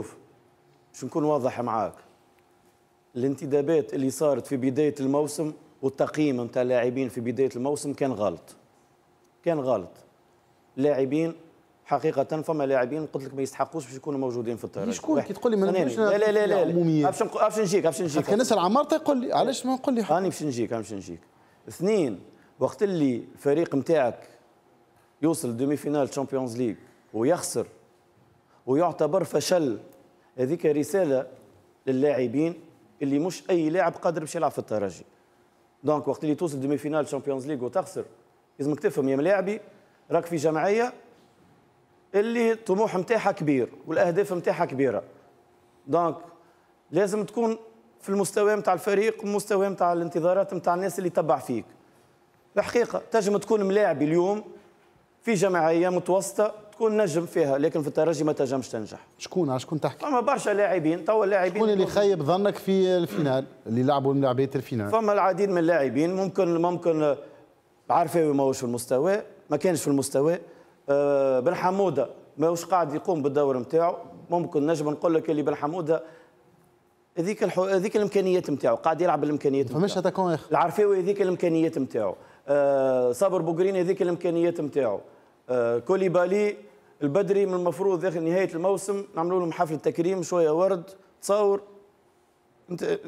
شوف باش نكون واضح معاك الانتدابات اللي صارت في بدايه الموسم والتقييم نتاع اللاعبين في بدايه الموسم كان غلط كان غلط لاعبين حقيقة فما لاعبين قلت لك ما يستحقوش باش يكونوا موجودين في الطريق شكون كي تقول لي ما نقولش لا لا لا لا باش باش نجيك باش نجيك كان نسال عمار تيقول طيب، لي علاش ما نقول لي راني باش نجيك باش نجيك اثنين وقت اللي الفريق نتاعك يوصل دومي فينال تشامبيونز ليغ ويخسر ويعتبر فشل هذيك رساله للاعبين اللي مش اي لاعب قادر باش يلعب في الترجي دونك وقت اللي توصل ديمي فينال شامبيونز ليغ وتخسر لازمك تفهم يا ملاعبي راك في جمعيه اللي الطموح نتاعها كبير والاهداف نتاعها كبيره دونك لازم تكون في المستوى نتاع الفريق والمستوى نتاع الانتظارات نتاع الناس اللي تبع فيك الحقيقه تجم تكون ملاعبي اليوم في جمعيه متوسطه شكون نجم فيها لكن في الترجي ما تنجمش تنجح شكون على شكون تحكي فما برشا لاعبين توا اللاعبين شكون اللي خيب ظنك في الفينال اللي لعبوا من لعبات الفينال فما العديد من اللاعبين ممكن ممكن آه، عرفاوي ماهوش في المستوى ما كانش في المستوى أه بن حموده ماهوش قاعد يقوم بالدور نتاعو ممكن نجم نقول لك اللي بن حموده هذيك الحو... هذيك الامكانيات نتاعو قاعد يلعب بالامكانيات نتاعو فماش اتاكون العرفاوي هذيك الامكانيات نتاعو أه صابر بوغرين هذيك الامكانيات نتاعو آه كوليبالي البدري من المفروض داخل نهايه الموسم نعملوا لهم حفله تكريم شويه ورد تصور انت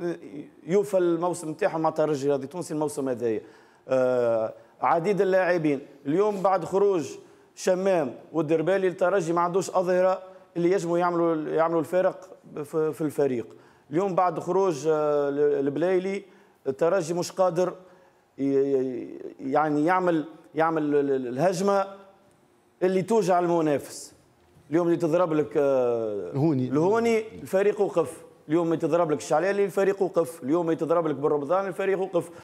يوفى الموسم نتاعهم مع الترجي الرياضي التونسي الموسم هذايا آه عديد اللاعبين اليوم بعد خروج شمام والدربالي الترجي ما عندوش اظهره اللي يجموا يعملوا يعملوا الفارق في الفريق اليوم بعد خروج البلايلي آه، الترجي مش قادر يعني يعمل يعمل الهجمه اللي توجع المنافس اليوم اللي تضرب لك آه، الهوني الهوني الفريق وقف اليوم اللي تضرب لك الشعلالي الفريق وقف اليوم اللي تضرب لك بالرمضان الفريق وقف